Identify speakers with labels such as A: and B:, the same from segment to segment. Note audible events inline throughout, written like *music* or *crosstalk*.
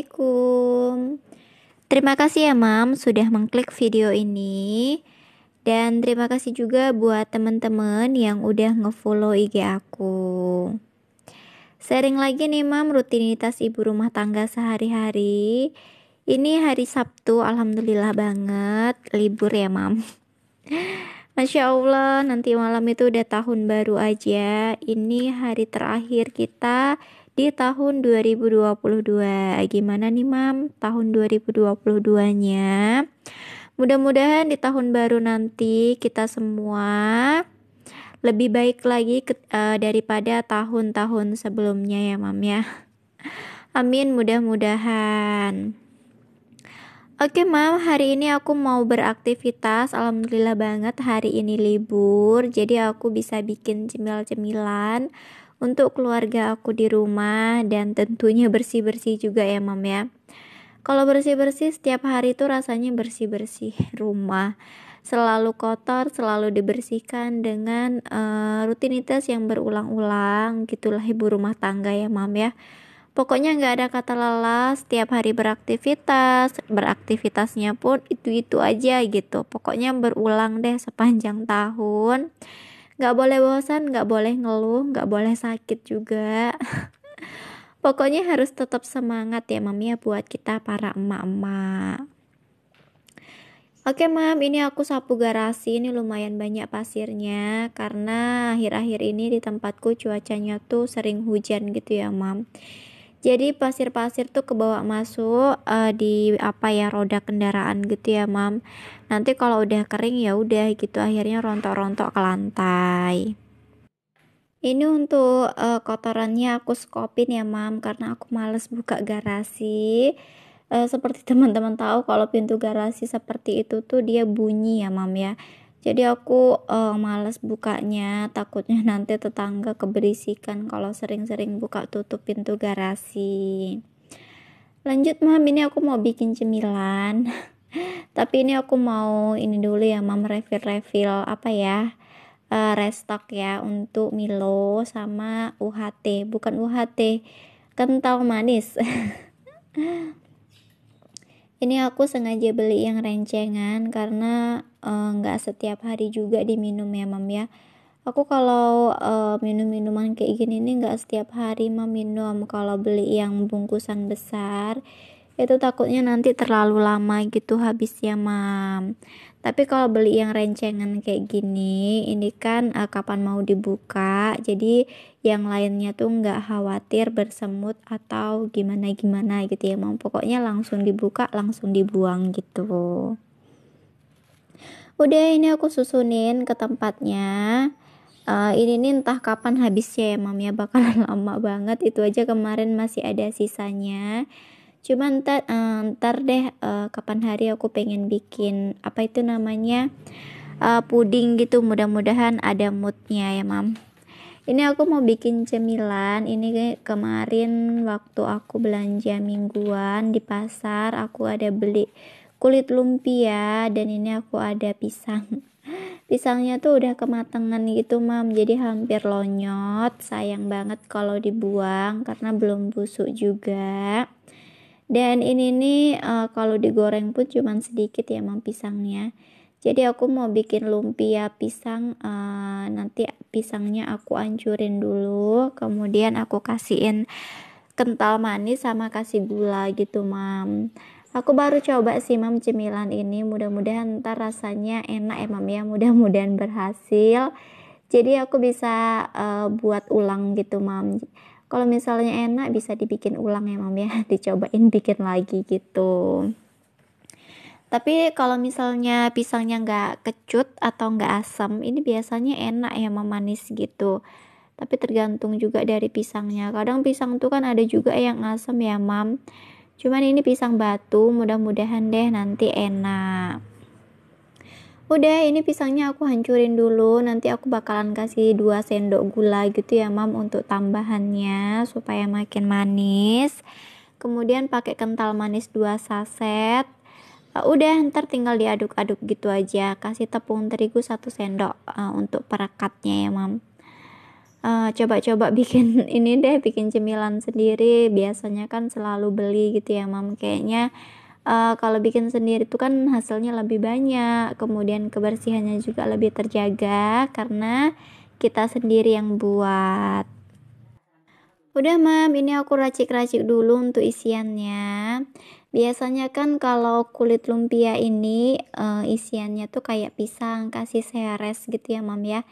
A: Assalamualaikum. Terima kasih ya Mam sudah mengklik video ini. Dan terima kasih juga buat teman-teman yang udah ngefollow IG aku. Sering lagi nih Mam rutinitas ibu rumah tangga sehari-hari. Ini hari Sabtu, alhamdulillah banget libur ya Mam. *laughs* Masya Allah, nanti malam itu udah tahun baru aja. Ini hari terakhir kita di tahun 2022. Eh, gimana nih Mam tahun 2022-nya? Mudah-mudahan di tahun baru nanti kita semua lebih baik lagi ke, uh, daripada tahun-tahun sebelumnya ya Mam ya. *laughs* Amin mudah-mudahan. Oke mam, hari ini aku mau beraktivitas. Alhamdulillah banget hari ini libur, jadi aku bisa bikin cemil-cemilan untuk keluarga aku di rumah dan tentunya bersih-bersih juga ya mam ya kalau bersih-bersih setiap hari itu rasanya bersih-bersih rumah selalu kotor, selalu dibersihkan dengan uh, rutinitas yang berulang-ulang gitulah ibu rumah tangga ya mam ya pokoknya nggak ada kata lelah setiap hari beraktivitas beraktivitasnya pun itu-itu aja gitu pokoknya berulang deh sepanjang tahun nggak boleh bosan nggak boleh ngeluh nggak boleh sakit juga *laughs* pokoknya harus tetap semangat ya mami ya buat kita para emak-emak Oke mam, ini aku sapu garasi, ini lumayan banyak pasirnya karena akhir-akhir ini di tempatku cuacanya tuh sering hujan gitu ya mam jadi pasir-pasir tuh kebawa masuk uh, di apa ya roda kendaraan gitu ya mam nanti kalau udah kering ya udah gitu akhirnya rontok-rontok ke lantai ini untuk uh, kotorannya aku skopin ya mam karena aku males buka garasi uh, seperti *laughs* teman-teman tahu kalau pintu garasi seperti itu tuh dia bunyi ya mam ya jadi aku uh, males bukanya takutnya *laughs* nanti tetangga keberisikan kalau sering-sering buka tutup pintu garasi lanjut mam ini aku mau bikin cemilan *laughs* tapi ini aku mau ini dulu ya mam refill-refill apa ya uh, restock ya untuk Milo sama UHT bukan UHT kental manis *laughs* ini aku sengaja beli yang rencengan karena eh, nggak uh, setiap hari juga diminum ya mam ya aku kalau uh, eh, minum minuman kayak gini ini nggak setiap hari mam minum kalau beli yang bungkusan besar itu takutnya nanti terlalu lama gitu habis ya mam tapi kalau beli yang rencengan kayak gini ini kan uh, kapan mau dibuka jadi yang lainnya tuh nggak khawatir bersemut atau gimana gimana gitu ya mau pokoknya langsung dibuka langsung dibuang gitu udah ini aku susunin ke tempatnya uh, ini nih entah kapan habisnya ya mam ya bakalan *laughs* lama banget itu aja kemarin masih ada sisanya cuman ntar, uh, ntar deh uh, kapan hari aku pengen bikin apa itu namanya uh, puding gitu mudah-mudahan ada moodnya ya mam ini aku mau bikin cemilan ini kemarin waktu aku belanja mingguan di pasar aku ada beli kulit lumpia ya. dan ini aku ada pisang *laughs* pisangnya tuh udah kematangan gitu mam jadi hampir lonyot sayang banget kalau dibuang karena belum busuk juga dan ini nih uh, kalau digoreng pun cuman sedikit ya emang pisangnya jadi aku mau bikin lumpia pisang uh, nanti pisangnya aku ancurin dulu kemudian aku kasihin kental manis sama kasih gula gitu mam aku baru coba sih mam cemilan ini mudah-mudahan ntar rasanya enak ya mam ya mudah-mudahan berhasil jadi aku bisa uh, buat ulang gitu mam kalau misalnya enak bisa dibikin ulang ya mam ya *laughs* dicobain bikin lagi gitu tapi kalau misalnya pisangnya nggak kecut atau nggak asam ini biasanya enak ya mam manis gitu tapi tergantung juga dari pisangnya kadang pisang tuh kan ada juga yang asam ya mam cuman ini pisang batu mudah-mudahan deh nanti enak udah ini pisangnya aku hancurin dulu nanti aku bakalan kasih 2 sendok gula gitu ya mam untuk tambahannya supaya makin manis kemudian pakai kental manis 2 saset uh, udah ntar tinggal diaduk-aduk gitu aja kasih tepung terigu 1 sendok uh, untuk perekatnya ya mam ah, coba-coba uh, coba -coba bikin ini deh bikin cemilan sendiri biasanya kan selalu beli gitu ya mam kayaknya uh, kalau bikin sendiri itu kan hasilnya lebih banyak kemudian kebersihannya juga lebih terjaga karena kita sendiri yang buat Udah mam, ini aku racik-racik dulu untuk isiannya. Biasanya kan kalau kulit lumpia ini uh, isiannya tuh kayak pisang, kasih seres gitu ya mam ya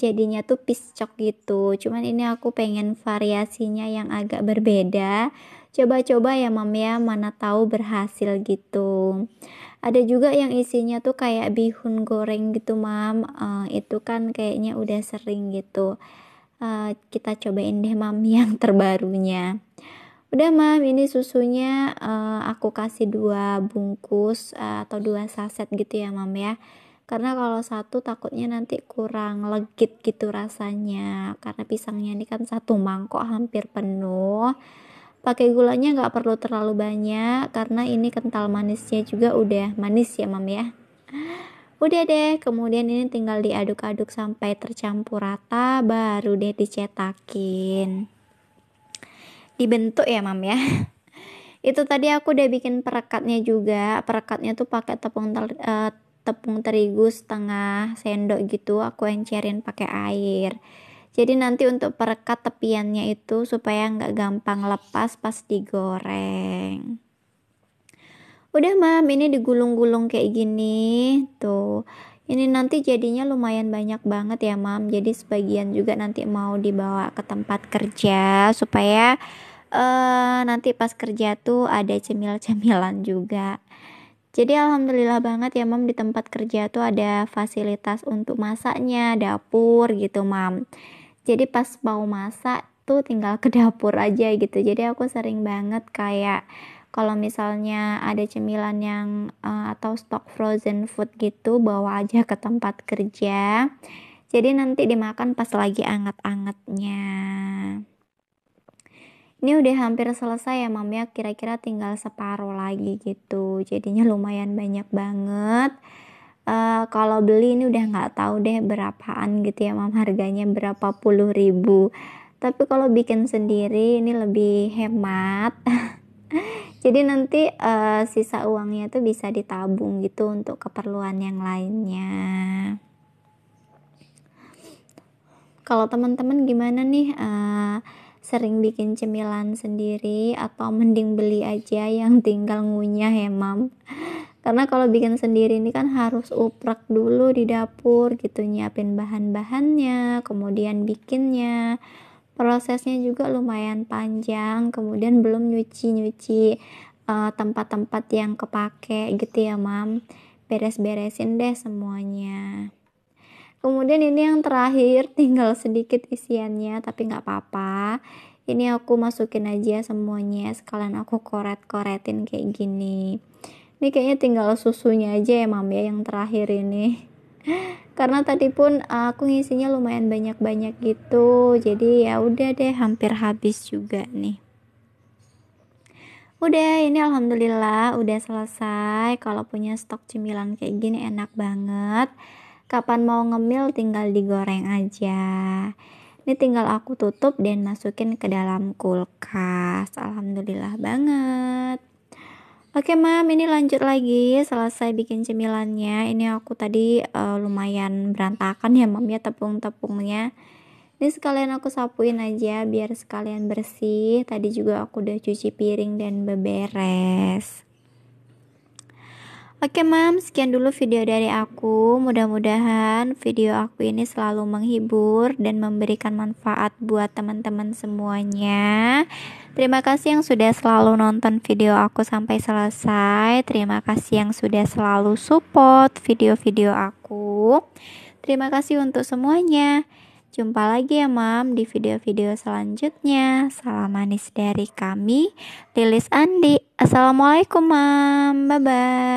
A: jadinya tuh piscok gitu cuman ini aku pengen variasinya yang agak berbeda coba-coba ya mam ya mana tahu berhasil gitu ada juga yang isinya tuh kayak bihun goreng gitu mam uh, itu kan kayaknya udah sering gitu uh, kita cobain deh mam *laughs* yang terbarunya udah mam ini susunya uh, aku kasih dua bungkus uh, atau dua saset gitu ya mam ya karena kalau satu takutnya nanti kurang legit gitu rasanya karena pisangnya ini kan satu mangkok hampir penuh pakai gulanya nggak perlu terlalu banyak karena ini kental manisnya juga udah manis ya mam ya udah deh kemudian ini tinggal diaduk-aduk sampai tercampur rata baru deh dicetakin dibentuk ya mam ya *laughs* itu tadi aku udah bikin perekatnya juga perekatnya tuh pakai tepung eh, tepung terigu setengah sendok gitu aku encerin pakai air jadi nanti untuk perekat tepiannya itu supaya nggak gampang lepas pas digoreng udah mam ini digulung-gulung kayak gini tuh ini nanti jadinya lumayan banyak banget ya mam jadi sebagian juga nanti mau dibawa ke tempat kerja supaya uh, nanti pas kerja tuh ada cemil-cemilan juga jadi alhamdulillah banget ya mam di tempat kerja tuh ada fasilitas untuk masaknya, dapur gitu mam. Jadi pas mau masak tuh tinggal ke *laughs* dapur aja gitu. Jadi aku sering banget kayak kalau misalnya ada cemilan yang uh, atau stok frozen food gitu bawa aja ke tempat kerja. Jadi nanti dimakan pas lagi anget-angetnya ini udah hampir selesai ya mam ya kira-kira tinggal separuh lagi gitu jadinya lumayan banyak banget uh, kalau beli ini udah nggak tahu deh berapaan gitu ya mam harganya berapa puluh ribu tapi kalau bikin sendiri ini lebih hemat *laughs* jadi nanti uh, sisa uangnya tuh bisa ditabung gitu untuk keperluan yang lainnya kalau teman-teman gimana nih uh, sering bikin cemilan sendiri atau mending beli aja yang tinggal ngunyah ya mam karena kalau bikin sendiri ini kan harus uprak dulu di dapur gitu nyiapin bahan-bahannya kemudian bikinnya prosesnya juga lumayan panjang kemudian belum nyuci-nyuci uh, tempat-tempat yang kepake gitu ya mam beres-beresin deh semuanya kemudian ini yang terakhir *laughs* tinggal sedikit isiannya tapi nggak apa-apa ini aku masukin aja semuanya sekalian aku koret-koretin kayak gini ini kayaknya tinggal susunya aja ya mam ya yang terakhir ini *laughs* karena tadi pun eh, aku ngisinya lumayan banyak-banyak gitu jadi ya udah deh hampir habis juga nih udah ini alhamdulillah udah selesai kalau punya stok cemilan kayak gini enak banget kapan mau ngemil tinggal digoreng aja ini tinggal aku tutup dan masukin ke dalam kulkas alhamdulillah banget Oke mam, ini lanjut lagi selesai bikin cemilannya. Ini aku tadi uh, lumayan berantakan ya mam ya tepung-tepungnya. Ini sekalian aku sapuin aja biar sekalian bersih. Tadi juga aku udah cuci piring dan beberes. Oke mam, sekian dulu video dari aku. Mudah-mudahan video aku ini selalu menghibur dan memberikan manfaat buat teman-teman semuanya. Terima kasih yang sudah selalu nonton video aku sampai selesai. Terima kasih yang sudah selalu support video-video aku. Terima kasih untuk semuanya. Jumpa lagi ya mam di video-video selanjutnya. Salam manis dari kami, Lilis Andi. Assalamualaikum mam. Bye bye.